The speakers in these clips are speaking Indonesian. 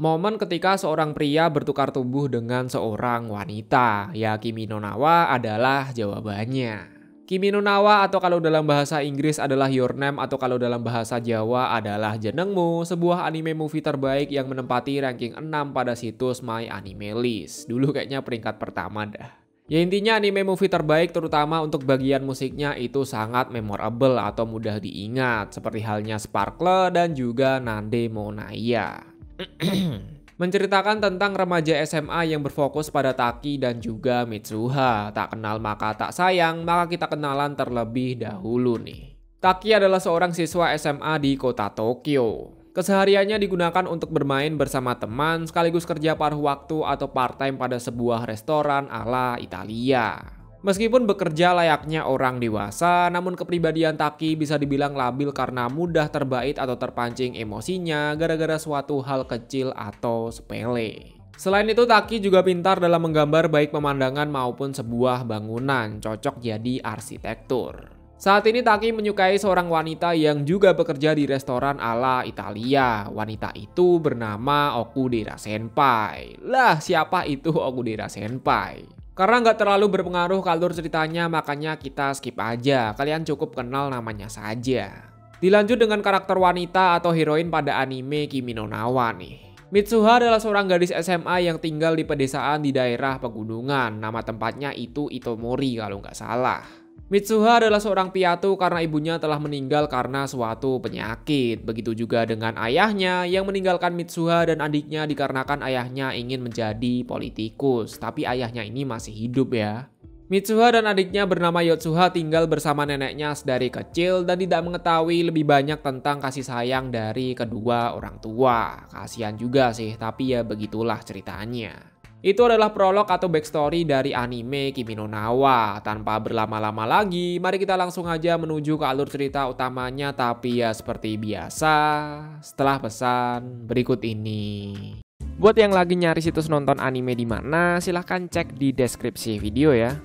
Momen ketika seorang pria bertukar tubuh dengan seorang wanita, ya Kimi no Nawa adalah jawabannya. Kimi no Nawa atau kalau dalam bahasa Inggris adalah Your Name atau kalau dalam bahasa Jawa adalah Jenengmu, sebuah anime movie terbaik yang menempati ranking 6 pada situs My Anime List. Dulu kayaknya peringkat pertama dah. Ya intinya anime movie terbaik terutama untuk bagian musiknya itu sangat memorable atau mudah diingat seperti halnya Sparkle dan juga Nande Monaya menceritakan tentang remaja SMA yang berfokus pada Taki dan juga Mitsuha. Tak kenal maka tak sayang, maka kita kenalan terlebih dahulu nih. Taki adalah seorang siswa SMA di kota Tokyo. Kesehariannya digunakan untuk bermain bersama teman sekaligus kerja paruh waktu atau part-time pada sebuah restoran ala Italia. Meskipun bekerja layaknya orang dewasa, namun kepribadian Taki bisa dibilang labil karena mudah terbait atau terpancing emosinya gara-gara suatu hal kecil atau sepele. Selain itu, Taki juga pintar dalam menggambar baik pemandangan maupun sebuah bangunan, cocok jadi arsitektur. Saat ini Taki menyukai seorang wanita yang juga bekerja di restoran ala Italia. Wanita itu bernama Okudera Senpai. Lah, siapa itu Okudera Senpai? Karena nggak terlalu berpengaruh kalur ceritanya makanya kita skip aja, kalian cukup kenal namanya saja. Dilanjut dengan karakter wanita atau heroin pada anime Kimi no Nawa nih. Mitsuha adalah seorang gadis SMA yang tinggal di pedesaan di daerah pegunungan. Nama tempatnya itu Itomori kalau nggak salah. Mitsuha adalah seorang piatu karena ibunya telah meninggal karena suatu penyakit. Begitu juga dengan ayahnya yang meninggalkan Mitsuha dan adiknya dikarenakan ayahnya ingin menjadi politikus. Tapi ayahnya ini masih hidup ya. Mitsuha dan adiknya bernama Yotsuha tinggal bersama neneknya dari kecil dan tidak mengetahui lebih banyak tentang kasih sayang dari kedua orang tua. Kasihan juga sih, tapi ya begitulah ceritanya. Itu adalah prolog atau backstory dari anime Kimi no Nawa. Tanpa berlama-lama lagi, mari kita langsung aja menuju ke alur cerita utamanya tapi ya seperti biasa, setelah pesan berikut ini. Buat yang lagi nyari situs nonton anime di mana, silahkan cek di deskripsi video ya.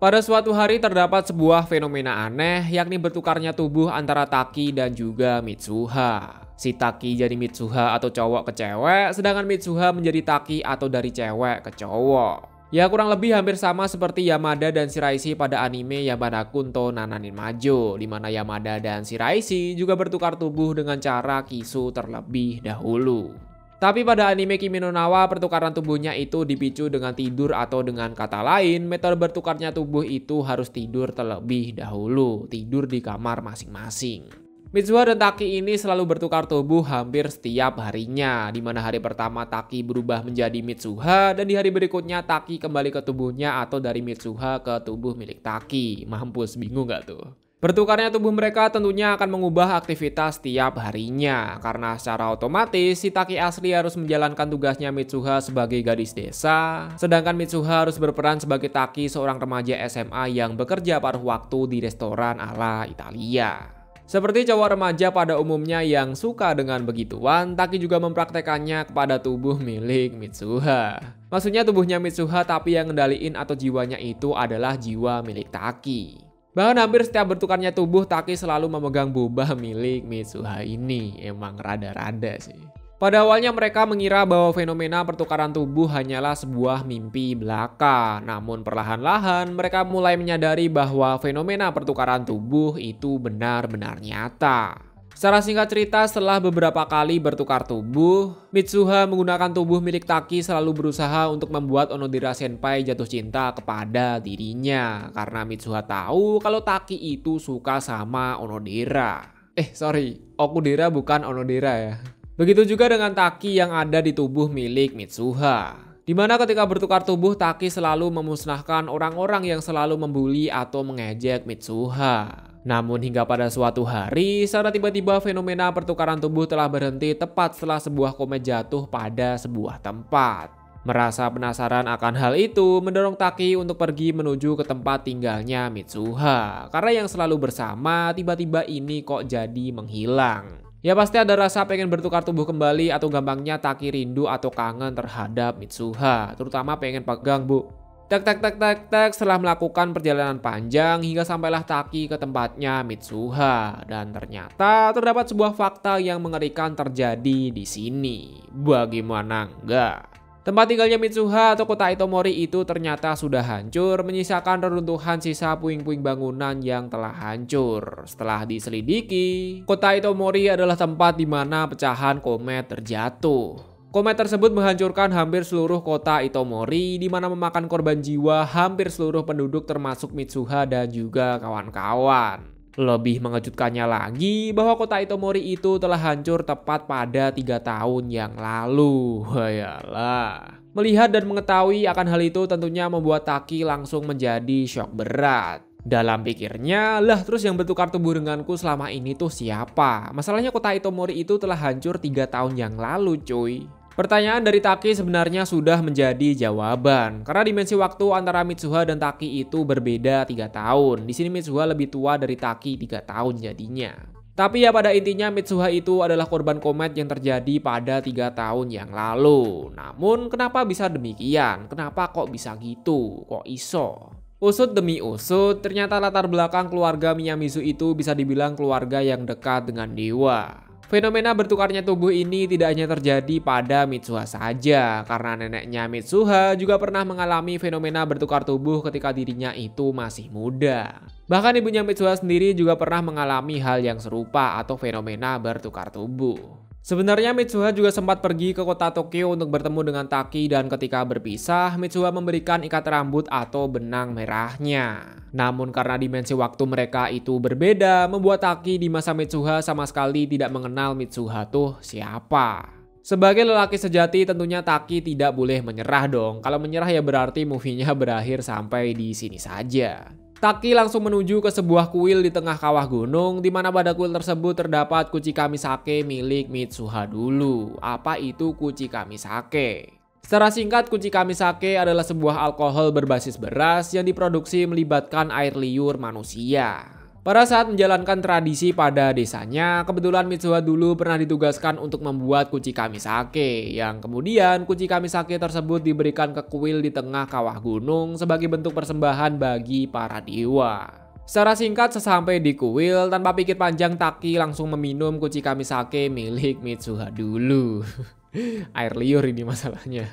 Pada suatu hari terdapat sebuah fenomena aneh yakni bertukarnya tubuh antara Taki dan juga Mitsuha si Taki jadi Mitsuha atau cowok ke cewek, sedangkan Mitsuha menjadi Taki atau dari cewek ke cowok. Ya kurang lebih hampir sama seperti Yamada dan Shiraishi pada anime Yamada Kunto Nananin Majo, di mana Yamada dan Shiraishi juga bertukar tubuh dengan cara kisu terlebih dahulu. Tapi pada anime Kimi no Nawa, pertukaran tubuhnya itu dipicu dengan tidur atau dengan kata lain, metode bertukarnya tubuh itu harus tidur terlebih dahulu, tidur di kamar masing-masing. Mitsuha dan Taki ini selalu bertukar tubuh hampir setiap harinya, di mana hari pertama Taki berubah menjadi Mitsuha dan di hari berikutnya Taki kembali ke tubuhnya atau dari Mitsuha ke tubuh milik Taki. Mampus, bingung gak tuh? Bertukarnya tubuh mereka tentunya akan mengubah aktivitas setiap harinya, karena secara otomatis si Taki asli harus menjalankan tugasnya Mitsuha sebagai gadis desa, sedangkan Mitsuha harus berperan sebagai Taki seorang remaja SMA yang bekerja paruh waktu di restoran ala Italia. Seperti cowok remaja pada umumnya yang suka dengan begituan, Taki juga mempraktekannya kepada tubuh milik Mitsuha. Maksudnya tubuhnya Mitsuha tapi yang ngendaliin atau jiwanya itu adalah jiwa milik Taki. Bahkan hampir setiap bertukarnya tubuh, Taki selalu memegang bubah milik Mitsuha ini. Emang rada-rada sih. Pada awalnya mereka mengira bahwa fenomena pertukaran tubuh hanyalah sebuah mimpi belaka. Namun perlahan-lahan mereka mulai menyadari bahwa fenomena pertukaran tubuh itu benar-benar nyata. Secara singkat cerita, setelah beberapa kali bertukar tubuh, Mitsuha menggunakan tubuh milik Taki selalu berusaha untuk membuat Onodera Senpai jatuh cinta kepada dirinya. Karena Mitsuha tahu kalau Taki itu suka sama Onodera. Eh sorry, Okudera bukan Onodera ya. Begitu juga dengan Taki yang ada di tubuh milik Mitsuha. Di mana ketika bertukar tubuh, Taki selalu memusnahkan orang-orang yang selalu membuli atau mengejek Mitsuha. Namun hingga pada suatu hari, secara tiba-tiba fenomena pertukaran tubuh telah berhenti tepat setelah sebuah komet jatuh pada sebuah tempat. Merasa penasaran akan hal itu, mendorong Taki untuk pergi menuju ke tempat tinggalnya Mitsuha. Karena yang selalu bersama, tiba-tiba ini kok jadi menghilang. Ya pasti ada rasa pengen bertukar tubuh kembali atau gampangnya taki rindu atau kangen terhadap Mitsuha, terutama pengen pegang bu. Tek tek tek tek tek setelah melakukan perjalanan panjang hingga sampailah Taki ke tempatnya Mitsuha dan ternyata terdapat sebuah fakta yang mengerikan terjadi di sini. Bagaimana enggak? Tempat tinggalnya Mitsuha atau kota Itomori itu ternyata sudah hancur, menyisakan reruntuhan sisa puing-puing bangunan yang telah hancur. Setelah diselidiki, kota Itomori adalah tempat di mana pecahan komet terjatuh. Komet tersebut menghancurkan hampir seluruh kota Itomori, di mana memakan korban jiwa hampir seluruh penduduk termasuk Mitsuha dan juga kawan-kawan. Lebih mengejutkannya lagi bahwa kota Itomori itu telah hancur tepat pada tiga tahun yang lalu. Hayalah. Melihat dan mengetahui akan hal itu tentunya membuat Taki langsung menjadi shock berat. Dalam pikirnya, lah terus yang bertukar tubuh denganku selama ini tuh siapa? Masalahnya kota Itomori itu telah hancur tiga tahun yang lalu cuy. Pertanyaan dari Taki sebenarnya sudah menjadi jawaban karena dimensi waktu antara Mitsuha dan Taki itu berbeda 3 tahun. Di sini Mitsuha lebih tua dari Taki 3 tahun jadinya. Tapi ya pada intinya Mitsuha itu adalah korban komet yang terjadi pada tiga tahun yang lalu. Namun kenapa bisa demikian? Kenapa kok bisa gitu? Kok iso? Usut demi usut, ternyata latar belakang keluarga Miyamizu itu bisa dibilang keluarga yang dekat dengan dewa. Fenomena bertukarnya tubuh ini tidak hanya terjadi pada Mitsuha saja, karena neneknya Mitsuha juga pernah mengalami fenomena bertukar tubuh ketika dirinya itu masih muda. Bahkan ibunya Mitsuha sendiri juga pernah mengalami hal yang serupa atau fenomena bertukar tubuh. Sebenarnya Mitsuha juga sempat pergi ke kota Tokyo untuk bertemu dengan Taki dan ketika berpisah, Mitsuha memberikan ikat rambut atau benang merahnya. Namun karena dimensi waktu mereka itu berbeda, membuat Taki di masa Mitsuha sama sekali tidak mengenal Mitsuha tuh siapa. Sebagai lelaki sejati tentunya Taki tidak boleh menyerah dong. Kalau menyerah ya berarti movie-nya berakhir sampai di sini saja. Taki langsung menuju ke sebuah kuil di tengah kawah gunung di mana pada kuil tersebut terdapat kuci kamisake milik Mitsuha dulu. Apa itu kuci kamisake? Secara singkat, kuci kamisake adalah sebuah alkohol berbasis beras yang diproduksi melibatkan air liur manusia. Pada saat menjalankan tradisi pada desanya, kebetulan Mitsuha dulu pernah ditugaskan untuk membuat kuci kamisake, yang kemudian kuci kamisake tersebut diberikan ke kuil di tengah kawah gunung sebagai bentuk persembahan bagi para dewa. Secara singkat sesampai di kuil, tanpa pikir panjang Taki langsung meminum kuci kamisake milik Mitsuha dulu. Air liur ini masalahnya.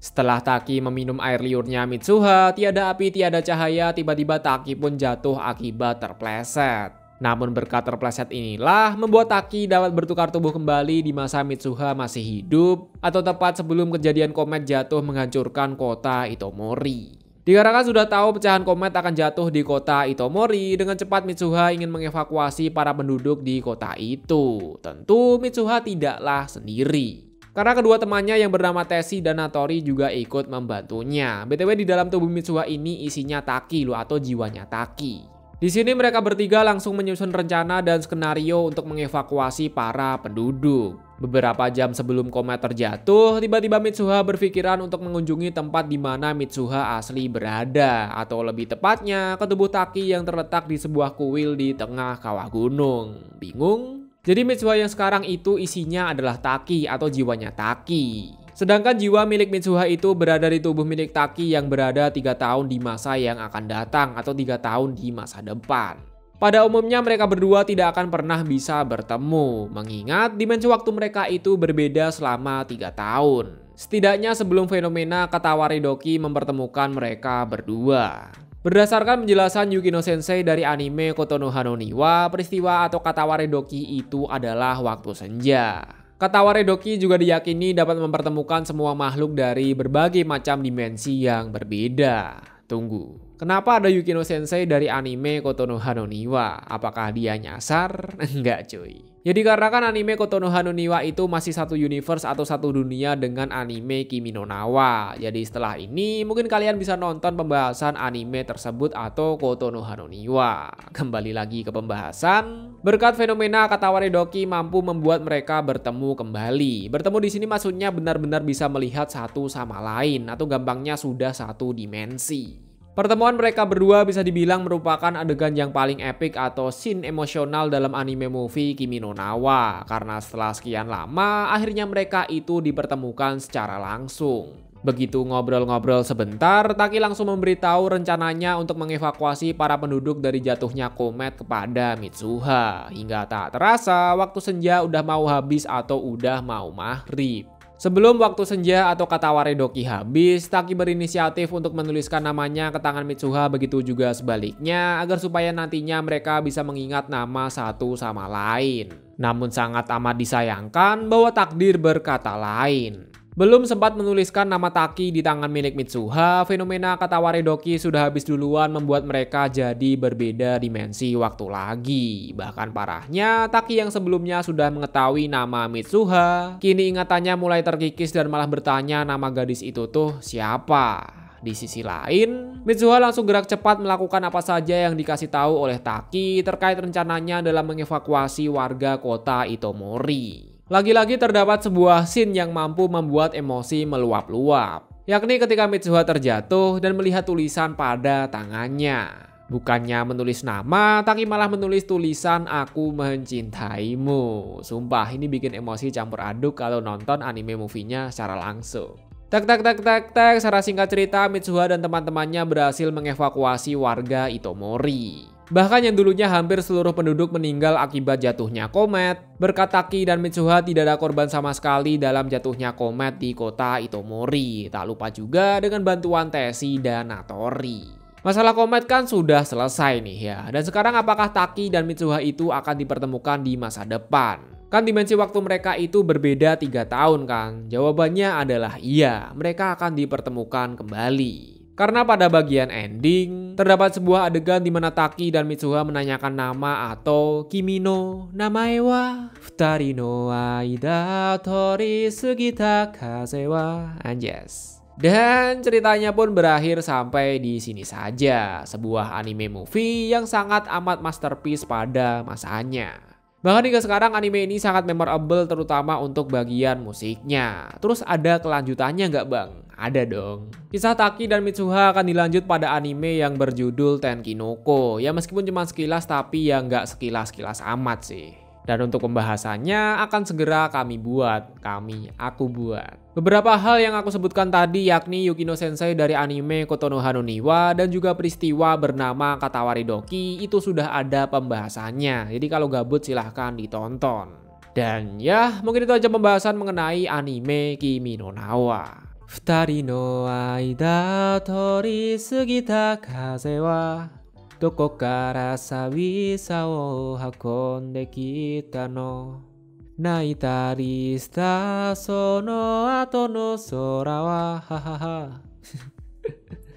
Setelah Taki meminum air liurnya Mitsuha, tiada api, tiada cahaya, tiba-tiba Taki pun jatuh akibat terpleset. Namun berkat terpleset inilah membuat Taki dapat bertukar tubuh kembali di masa Mitsuha masih hidup atau tepat sebelum kejadian komet jatuh menghancurkan kota Itomori. Dikarenakan sudah tahu pecahan komet akan jatuh di kota Itomori, dengan cepat Mitsuha ingin mengevakuasi para penduduk di kota itu. Tentu Mitsuha tidaklah sendiri. Karena kedua temannya yang bernama Tesi dan Natori juga ikut membantunya. BTW di dalam tubuh Mitsuha ini isinya Taki loh atau jiwanya Taki. Di sini mereka bertiga langsung menyusun rencana dan skenario untuk mengevakuasi para penduduk. Beberapa jam sebelum komet terjatuh, tiba-tiba Mitsuha berpikiran untuk mengunjungi tempat di mana Mitsuha asli berada, atau lebih tepatnya ke tubuh Taki yang terletak di sebuah kuil di tengah kawah gunung. Bingung? Jadi Mitsuha yang sekarang itu isinya adalah Taki atau jiwanya Taki. Sedangkan jiwa milik Mitsuha itu berada di tubuh milik Taki yang berada tiga tahun di masa yang akan datang atau tiga tahun di masa depan. Pada umumnya mereka berdua tidak akan pernah bisa bertemu, mengingat dimensi waktu mereka itu berbeda selama tiga tahun. Setidaknya sebelum fenomena Katawari Doki mempertemukan mereka berdua. Berdasarkan penjelasan Yukino Sensei dari anime Kotono Hanoniwa, peristiwa atau kata Waredoki itu adalah waktu senja. Kata Waredoki juga diyakini dapat mempertemukan semua makhluk dari berbagai macam dimensi yang berbeda. Tunggu. Kenapa ada Yukino Sensei dari anime Kotono Hanoniwa? Apakah dia nyasar? Enggak cuy. Ya dikarenakan anime Kotonoha no Niwa itu masih satu universe atau satu dunia dengan anime Kimi no Nawa. Jadi setelah ini mungkin kalian bisa nonton pembahasan anime tersebut atau Kotonoha no Niwa. Kembali lagi ke pembahasan, berkat fenomena Katawari Doki mampu membuat mereka bertemu kembali. Bertemu di sini maksudnya benar-benar bisa melihat satu sama lain atau gampangnya sudah satu dimensi. Pertemuan mereka berdua bisa dibilang merupakan adegan yang paling epic atau scene emosional dalam anime movie Kimi no Nawa karena setelah sekian lama akhirnya mereka itu dipertemukan secara langsung. Begitu ngobrol-ngobrol sebentar, Taki langsung memberitahu rencananya untuk mengevakuasi para penduduk dari jatuhnya komet kepada Mitsuha. Hingga tak terasa, waktu senja udah mau habis atau udah mau maghrib. Sebelum waktu senja atau kata Waredoki habis, Taki berinisiatif untuk menuliskan namanya ke tangan Mitsuha begitu juga sebaliknya agar supaya nantinya mereka bisa mengingat nama satu sama lain. Namun sangat amat disayangkan bahwa takdir berkata lain. Belum sempat menuliskan nama Taki di tangan milik Mitsuha, fenomena kata Waredoki sudah habis duluan membuat mereka jadi berbeda dimensi waktu lagi. Bahkan parahnya, Taki yang sebelumnya sudah mengetahui nama Mitsuha, kini ingatannya mulai terkikis dan malah bertanya nama gadis itu tuh siapa. Di sisi lain, Mitsuha langsung gerak cepat melakukan apa saja yang dikasih tahu oleh Taki terkait rencananya dalam mengevakuasi warga kota Itomori. Lagi-lagi terdapat sebuah scene yang mampu membuat emosi meluap-luap, yakni ketika Mitsuha terjatuh dan melihat tulisan pada tangannya. Bukannya menulis nama, tapi malah menulis tulisan aku mencintaimu. Sumpah, ini bikin emosi campur aduk kalau nonton anime movie-nya secara langsung. Tak tak tak tak tak, secara singkat cerita Mitsuha dan teman-temannya berhasil mengevakuasi warga Itomori. Bahkan yang dulunya hampir seluruh penduduk meninggal akibat jatuhnya komet. Berkat Taki dan Mitsuha tidak ada korban sama sekali dalam jatuhnya komet di kota Itomori. Tak lupa juga dengan bantuan Tesi dan Natori. Masalah komet kan sudah selesai nih ya. Dan sekarang apakah Taki dan Mitsuha itu akan dipertemukan di masa depan? Kan dimensi waktu mereka itu berbeda tiga tahun kan? Jawabannya adalah iya, mereka akan dipertemukan kembali. Karena pada bagian ending, terdapat sebuah adegan di mana Taki dan Mitsuha menanyakan nama atau Kimino namae wa futari no aida tori sugita kaze wa anjas. Dan ceritanya pun berakhir sampai di sini saja, sebuah anime movie yang sangat amat masterpiece pada masanya. Bahkan hingga sekarang anime ini sangat memorable terutama untuk bagian musiknya. Terus ada kelanjutannya nggak bang? Ada dong. Kisah Taki dan Mitsuha akan dilanjut pada anime yang berjudul Tenkinoko. Ya meskipun cuma sekilas tapi ya nggak sekilas-sekilas amat sih. Dan untuk pembahasannya akan segera kami buat, kami, aku buat. Beberapa hal yang aku sebutkan tadi yakni Yukino Sensei dari anime Kotono Hanoniwa dan juga peristiwa bernama Katawari Doki itu sudah ada pembahasannya. Jadi kalau gabut silahkan ditonton. Dan ya mungkin itu aja pembahasan mengenai anime Kimi no Nawa. 二人の間通り過ぎた風はどこから寂しさを運んできたの泣いたりしたその後の空はははは